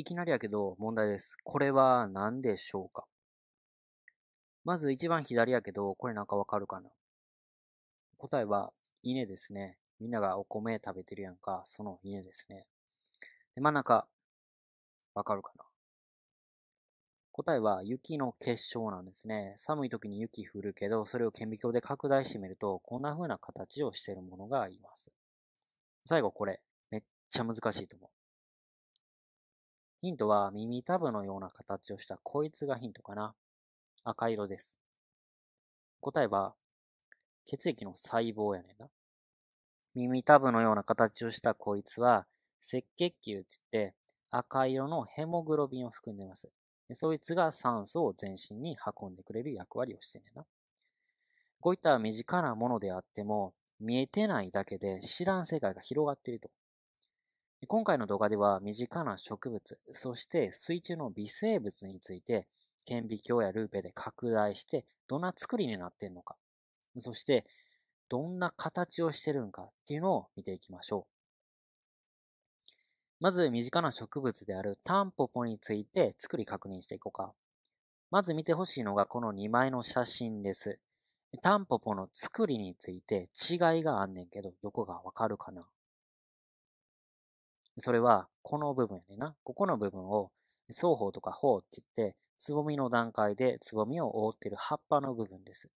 いきなりやけど問題です。これは何でしょうかまず一番左やけど、これなんかわかるかな答えは、稲ですね。みんながお米食べてるやんか、その稲ですね。で、真ん中、わかるかな答えは雪の結晶なんですね。寒い時に雪降るけど、それを顕微鏡で拡大してみると、こんな風な形をしているものがいます。最後これ、めっちゃ難しいと思う。ヒントは耳たぶのような形をしたこいつがヒントかな。赤色です。答えは、血液の細胞やねんな。耳たぶのような形をしたこいつは、赤血球って言って赤色のヘモグロビンを含んでいます。でそいつが酸素を全身に運んでくれる役割をしてんねんな。こういった身近なものであっても、見えてないだけで知らん世界が広がっていると。今回の動画では身近な植物、そして水中の微生物について、顕微鏡やルーペで拡大して、どんな作りになってるのか、そしてどんな形をしてるのかっていうのを見ていきましょう。まず身近な植物であるタンポポについて作り確認していこうか。まず見てほしいのがこの2枚の写真です。タンポポの作りについて違いがあんねんけど、どこがわかるかなそれは、この部分やねな。ここの部分を、双方とか方って言って、つぼみの段階でつぼみを覆ってる葉っぱの部分です。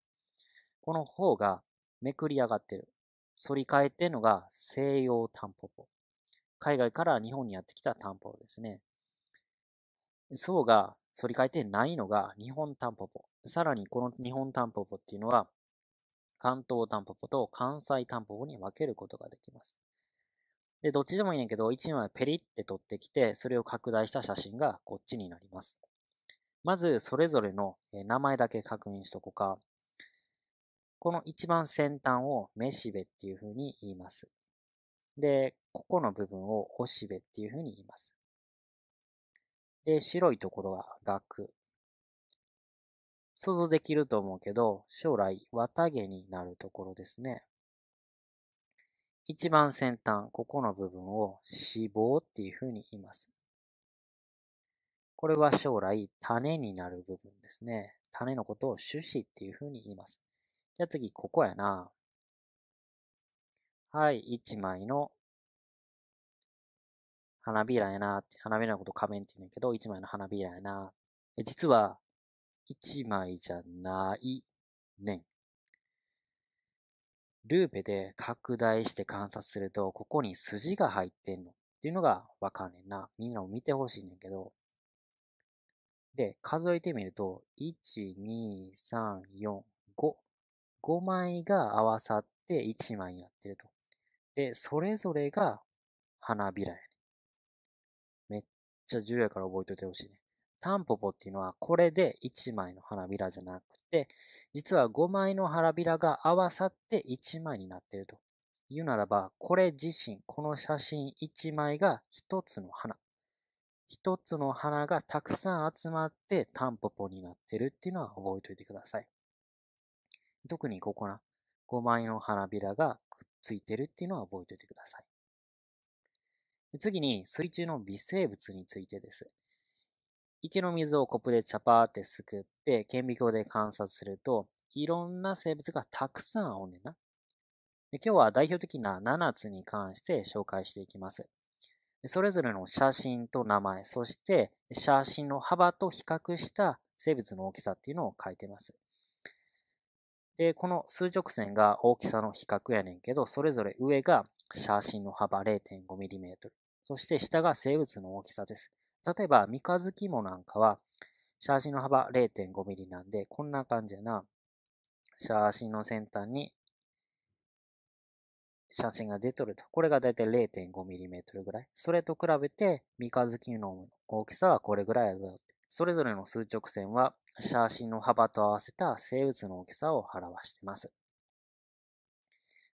この方がめくり上がってる。反り返ってるのが西洋タンポポ。海外から日本にやってきたタンポポですね。層が反り返ってないのが日本タンポポ。さらにこの日本タンポポっていうのは関東タンポポと関西タンポポに分けることができます。で、どっちでもいいねんけど、1枚ペリって取ってきて、それを拡大した写真がこっちになります。まず、それぞれの名前だけ確認しとこうか。この一番先端をめしべっていうふうに言います。で、ここの部分をおしべっていうふうに言います。で、白いところは額。想像できると思うけど、将来綿毛になるところですね。一番先端、ここの部分を脂肪っていうふうに言います。これは将来種になる部分ですね。種のことを種子っていうふうに言います。じゃあ次、ここやな。はい、一枚の花びらやな。花びらのこと仮面って言うんだけど、一枚の花びらやな。実は、一枚じゃないねん。ルーペで拡大して観察すると、ここに筋が入ってんのっていうのがわかんねんな。みんなも見てほしいねんけど。で、数えてみると、1、2、3、4、5。5枚が合わさって1枚になってると。で、それぞれが花びらやね。めっちゃ重要やから覚えといてほしいね。タンポポっていうのはこれで1枚の花びらじゃなくて、実は5枚の花びらが合わさって1枚になっていると。言うならば、これ自身、この写真1枚が1つの花。1つの花がたくさん集まってタンポポになってるっていうのは覚えておいてください。特にここな、5枚の花びらがくっついてるっていうのは覚えておいてください。次に水中の微生物についてです。池の水をコップでチャパーってすくって顕微鏡で観察するといろんな生物がたくさんおんねんな。で今日は代表的な7つに関して紹介していきます。それぞれの写真と名前、そして写真の幅と比較した生物の大きさっていうのを書いてます。で、この数直線が大きさの比較やねんけど、それぞれ上が写真の幅 0.5mm、そして下が生物の大きさです。例えば、三日月もなんかは、シャーシの幅 0.5mm なんで、こんな感じやな。シャーシの先端に、写真が出とると。これがだいたい 0.5mm ぐらい。それと比べて、三日月の大きさはこれぐらいやぞ。それぞれの数直線は、シャーシの幅と合わせた生物の大きさを表しています。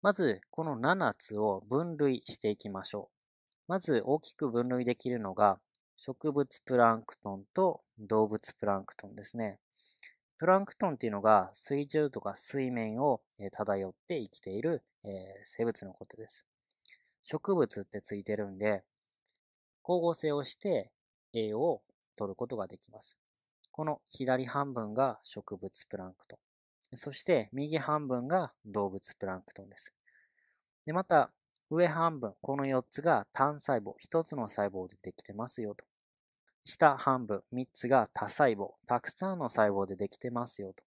まず、この7つを分類していきましょう。まず、大きく分類できるのが、植物プランクトンと動物プランクトンですね。プランクトンっていうのが水中とか水面を漂って生きている、生物のことです。植物ってついてるんで、光合成をして栄養を取ることができます。この左半分が植物プランクトン。そして右半分が動物プランクトンです。で、また上半分、この4つが単細胞、1つの細胞でできてますよと。下半分3つが多細胞、たくさんの細胞でできてますよと。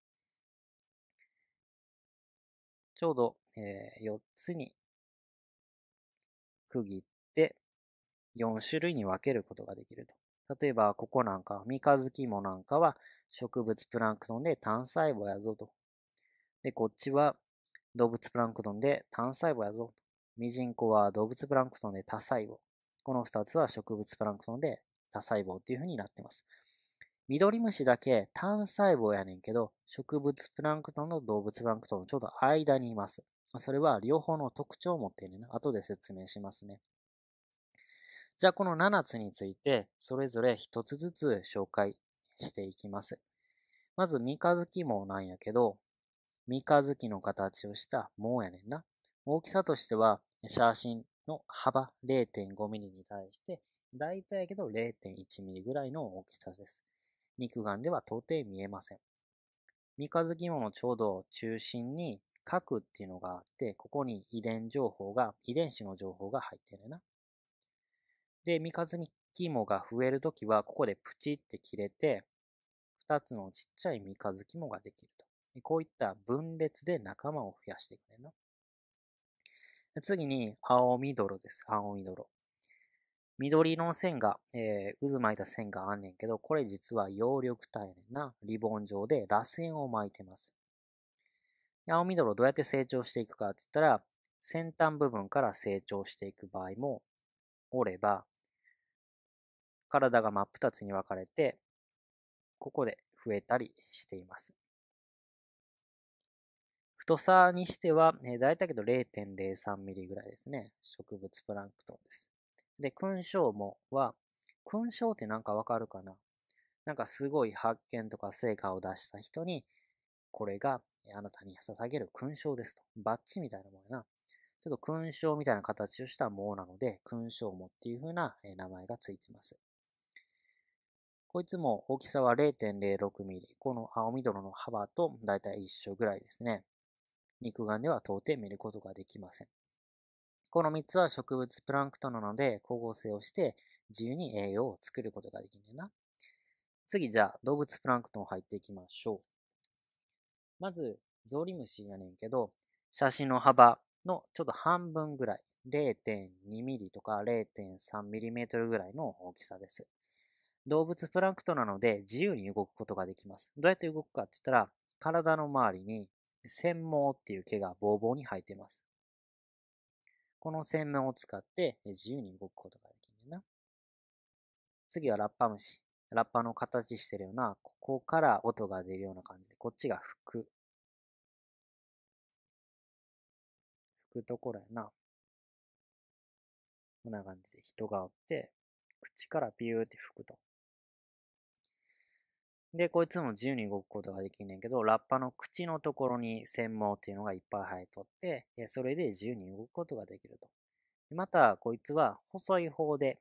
ちょうど、えー、4つに区切って4種類に分けることができると。例えば、ここなんか、三日月芋なんかは植物プランクトンで単細胞やぞと。で、こっちは動物プランクトンで単細胞やぞと。ミジンコは動物プランクトンで多細胞。この2つは植物プランクトンで多細胞っていう風になってます。ミドリムシだけ単細胞やねんけど、植物プランクトンと動物プランクトンのちょうど間にいます。それは両方の特徴を持っているね。後で説明しますね。じゃあこの7つについて、それぞれ1つずつ紹介していきます。まず、三日月網なんやけど、三日月の形をした網やねんな。大きさとしては、写真の幅0 5ミリに対して大体やけど0.1ミリぐらいの大きさです。肉眼では到底見えません。三日月ものちょうど中心に核っていうのがあって、ここに遺伝情報が、遺伝子の情報が入ってるな。で、三日月肝が増えるときは、ここでプチって切れて、二つのちっちゃい三日月肝ができると。こういった分裂で仲間を増やしていくねるな。次に、青緑です。青緑。緑の線が、えー、渦巻いた線があんねんけど、これ実は葉緑体な。リボン状で螺旋を巻いてます。青緑をどうやって成長していくかって言ったら、先端部分から成長していく場合もおれば、体が真っ二つに分かれて、ここで増えたりしています。太さにしては、ね、大体けど0 0 3ミリぐらいですね。植物プランクトンです。で、勲章もは、勲章ってなんかわかるかななんかすごい発見とか成果を出した人に、これがあなたに捧げる勲章ですと。バッチみたいなもんやな。ちょっと勲章みたいな形をしたものなので、勲章もっていう風な名前がついてます。こいつも大きさは0.06ミリ。この青緑の幅とだいたい一緒ぐらいですね。肉眼では到底見ることができません。この3つは植物プランクトンなので光合成をして自由に栄養を作ることができるんだよな。次じゃあ動物プランクトン入っていきましょう。まずゾウリムシやねんけど、写真の幅のちょっと半分ぐらい、0.2ミリとか0.3ミリメートルぐらいの大きさです。動物プランクトンなので自由に動くことができます。どうやって動くかって言ったら、体の周りに繊毛っていう毛がボーボーに生えています。この線面を使って自由に動くことができるんだな。次はラッパ虫。ラッパの形してるような、ここから音が出るような感じで、こっちが吹く。吹くところやな。こんな感じで人がおって、口からビューって吹くと。で、こいつも自由に動くことができんねんけど、ラッパの口のところに繊毛っていうのがいっぱい生えとって、それで自由に動くことができると。また、こいつは細い方で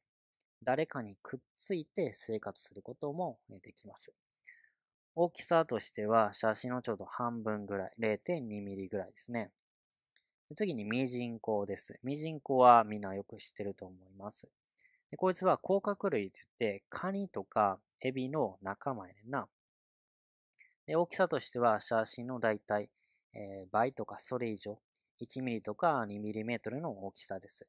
誰かにくっついて生活することもできます。大きさとしては写真のちょうど半分ぐらい、0.2ミリぐらいですね。次にミジンコです。ミジンコはみんなよく知ってると思います。でこいつは甲殻類って言って、カニとかエビの仲間やねんな。で、大きさとしては、写真の大体、えー、倍とかそれ以上、1ミリとか2ミリメートルの大きさです。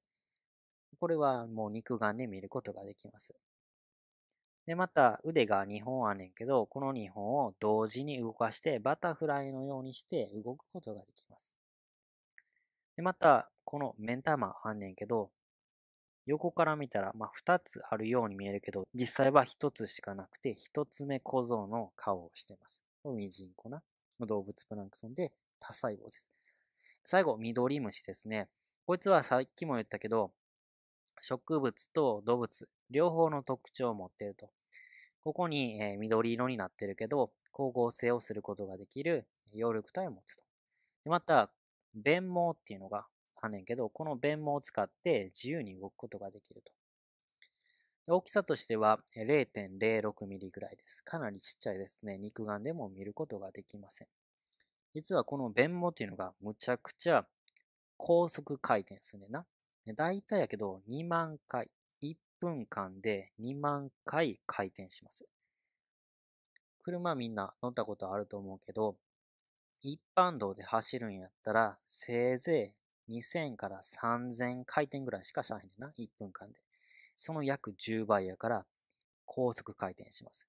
これはもう肉眼で見ることができます。で、また腕が2本あんねんけど、この2本を同時に動かして、バタフライのようにして動くことができます。で、また、この目ん玉あんねんけど、横から見たら、まあ、2つあるように見えるけど、実際は1つしかなくて、1つ目小僧の顔をしてます。ジンコな。動物プランクトンで多細胞です。最後、緑虫ですね。こいつはさっきも言ったけど、植物と動物、両方の特徴を持っていると。ここに、えー、緑色になってるけど、光合成をすることができる葉緑体を持つと。でまた、弁毛っていうのがあんねんけど、この弁毛を使って自由に動くことができると。大きさとしては 0.06mm ぐらいです。かなりちっちゃいですね。肉眼でも見ることができません。実はこの弁毛っていうのがむちゃくちゃ高速回転すねな。大体やけど2万回、1分間で2万回回転します。車みんな乗ったことあると思うけど、一般道で走るんやったらせいぜい2000から3000回転ぐらいしかしないんな、1分間で。その約10倍やから、高速回転します。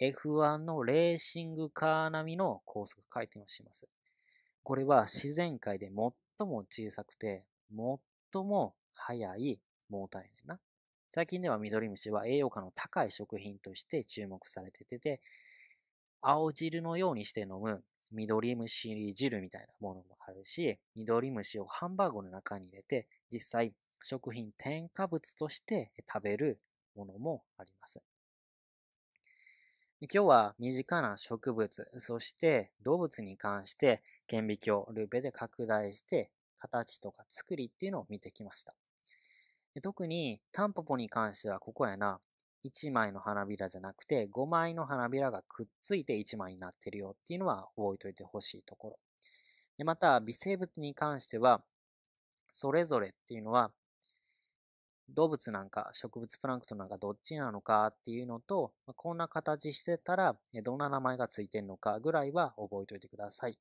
F1 のレーシングカー並みの高速回転をします。これは自然界で最も小さくて、最も速いモーターやねんな。最近では緑虫は栄養価の高い食品として注目されてて、青汁のようにして飲む緑虫汁みたいなものもあるし、緑虫をハンバーグの中に入れて、実際食品添加物として食べるものもあります。今日は身近な植物、そして動物に関して顕微鏡、ルーペで拡大して形とか作りっていうのを見てきました。特にタンポポに関してはここやな。1枚の花びらじゃなくて5枚の花びらがくっついて1枚になってるよっていうのは覚えておいてほしいところ。でまた微生物に関してはそれぞれっていうのは動物なんか植物プランクトンなんかどっちなのかっていうのとこんな形してたらどんな名前がついてるのかぐらいは覚えておいてください。